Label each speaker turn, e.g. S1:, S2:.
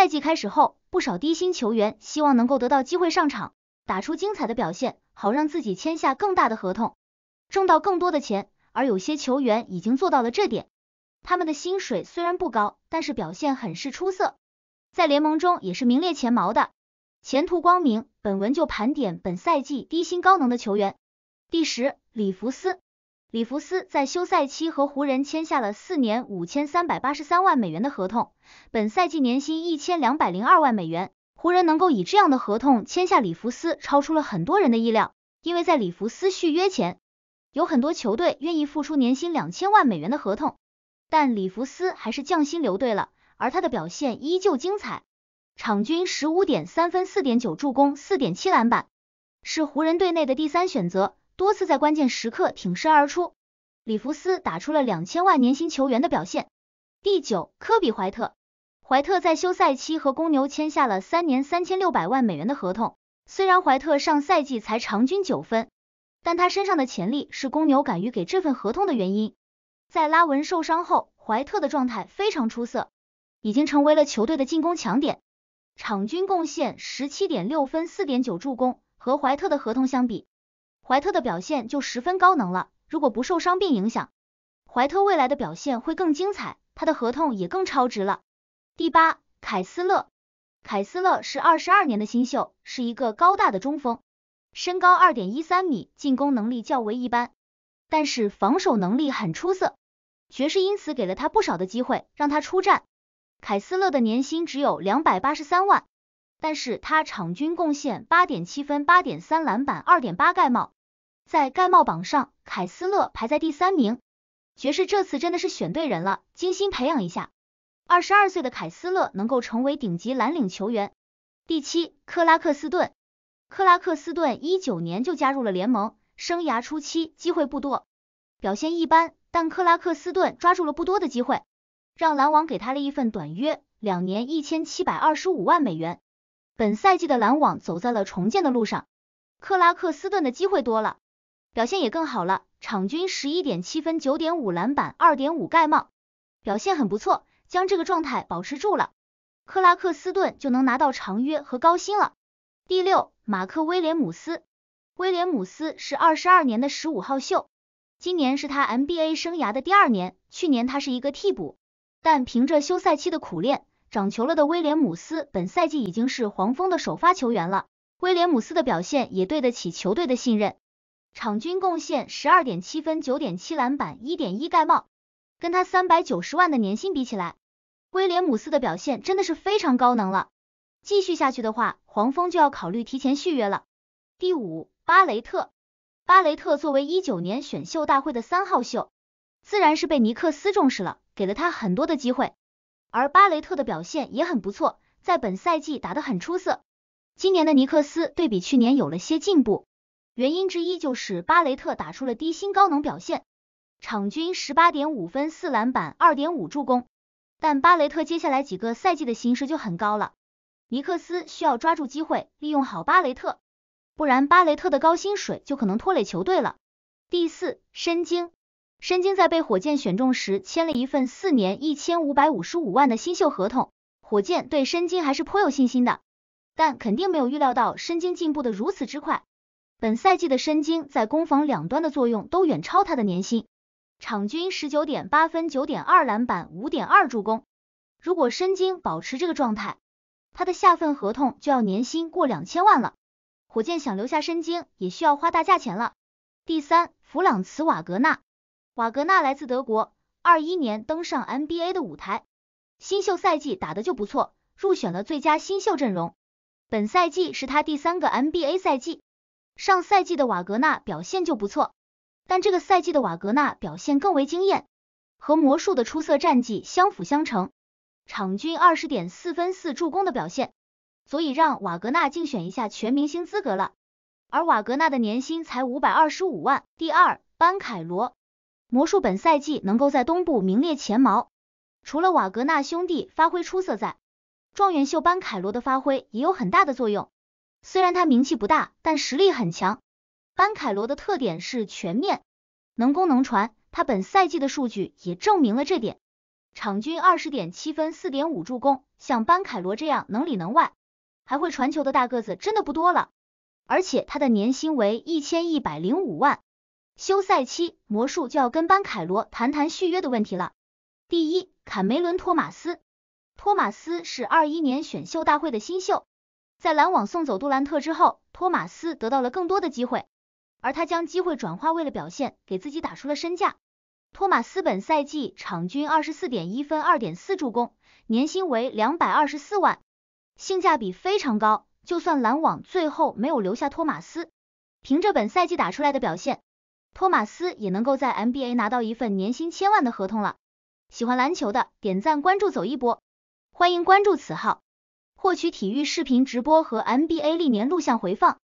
S1: 赛季开始后，不少低薪球员希望能够得到机会上场，打出精彩的表现，好让自己签下更大的合同，挣到更多的钱。而有些球员已经做到了这点，他们的薪水虽然不高，但是表现很是出色，在联盟中也是名列前茅的，前途光明。本文就盘点本赛季低薪高能的球员。第十，里弗斯。里弗斯在休赛期和湖人签下了四年五千三百八十三万美元的合同，本赛季年薪一千两百零二万美元。湖人能够以这样的合同签下里弗斯，超出了很多人的意料。因为在里弗斯续约前，有很多球队愿意付出年薪两千万美元的合同，但里弗斯还是降薪留队了。而他的表现依旧精彩，场均十五点三分、四点九助攻、四点七篮板，是湖人队内的第三选择。多次在关键时刻挺身而出，里弗斯打出了两千万年薪球员的表现。第九，科比怀特，怀特在休赛期和公牛签下了三年三千六百万美元的合同。虽然怀特上赛季才场均九分，但他身上的潜力是公牛敢于给这份合同的原因。在拉文受伤后，怀特的状态非常出色，已经成为了球队的进攻强点，场均贡献十七点六分、四点九助攻。和怀特的合同相比。怀特的表现就十分高能了，如果不受伤病影响，怀特未来的表现会更精彩，他的合同也更超值了。第八，凯斯勒，凯斯勒是二十二年的新秀，是一个高大的中锋，身高二点一三米，进攻能力较为一般，但是防守能力很出色，爵士因此给了他不少的机会让他出战。凯斯勒的年薪只有两百八十三万，但是他场均贡献八点七分、八点三篮板、二点八盖帽。在盖帽榜上，凯斯勒排在第三名。爵士这次真的是选对人了，精心培养一下，二十二岁的凯斯勒能够成为顶级蓝领球员。第七，克拉克斯顿，克拉克斯顿一九年就加入了联盟，生涯初期机会不多，表现一般，但克拉克斯顿抓住了不多的机会，让篮网给他了一份短约，两年一千七百二十五万美元。本赛季的篮网走在了重建的路上，克拉克斯顿的机会多了。表现也更好了，场均十一点七分，九点五篮板，二点五盖帽，表现很不错，将这个状态保持住了，克拉克斯顿就能拿到长约和高薪了。第六，马克威廉姆斯，威廉姆斯是二十二年的十五号秀，今年是他 NBA 生涯的第二年，去年他是一个替补，但凭着休赛期的苦练，长球了的威廉姆斯本赛季已经是黄蜂的首发球员了，威廉姆斯的表现也对得起球队的信任。场均贡献十二点七分、九点七篮板、一点一盖帽，跟他三百九十万的年薪比起来，威廉姆斯的表现真的是非常高能了。继续下去的话，黄蜂就要考虑提前续约了。第五，巴雷特。巴雷特作为一九年选秀大会的三号秀，自然是被尼克斯重视了，给了他很多的机会。而巴雷特的表现也很不错，在本赛季打得很出色。今年的尼克斯对比去年有了些进步。原因之一就是巴雷特打出了低薪高能表现，场均十八点五分四篮板二点五助攻，但巴雷特接下来几个赛季的薪水就很高了。尼克斯需要抓住机会，利用好巴雷特，不然巴雷特的高薪水就可能拖累球队了。第四，申京，申京在被火箭选中时签了一份四年一千五百五十五万的新秀合同，火箭对申京还是颇有信心的，但肯定没有预料到申京进步的如此之快。本赛季的申京在攻防两端的作用都远超他的年薪，场均十九点八分、九点二篮板、五点二助攻。如果申京保持这个状态，他的下份合同就要年薪过两千万了。火箭想留下申京，也需要花大价钱了。第三，弗朗茨瓦格纳，瓦格纳来自德国，二一年登上 NBA 的舞台，新秀赛季打的就不错，入选了最佳新秀阵容。本赛季是他第三个 NBA 赛季。上赛季的瓦格纳表现就不错，但这个赛季的瓦格纳表现更为惊艳，和魔术的出色战绩相辅相成，场均二十点四分四助攻的表现，足以让瓦格纳竞选一下全明星资格了。而瓦格纳的年薪才五百二十五万。第二，班凯罗，魔术本赛季能够在东部名列前茅，除了瓦格纳兄弟发挥出色在，状元秀班凯罗的发挥也有很大的作用。虽然他名气不大，但实力很强。班凯罗的特点是全面，能攻能传。他本赛季的数据也证明了这点，场均二十点七分、四点五助攻。像班凯罗这样能里能外，还会传球的大个子真的不多了。而且他的年薪为一千一百零五万。休赛期，魔术就要跟班凯罗谈谈续约的问题了。第一，坎梅伦·托马斯，托马斯是二一年选秀大会的新秀。在篮网送走杜兰特之后，托马斯得到了更多的机会，而他将机会转化为了表现，给自己打出了身价。托马斯本赛季场均二十四点一分，二点四助攻，年薪为两百二十四万，性价比非常高。就算篮网最后没有留下托马斯，凭着本赛季打出来的表现，托马斯也能够在 NBA 拿到一份年薪千万的合同了。喜欢篮球的点赞关注走一波，欢迎关注此号。获取体育视频直播和 NBA 历年录像回放。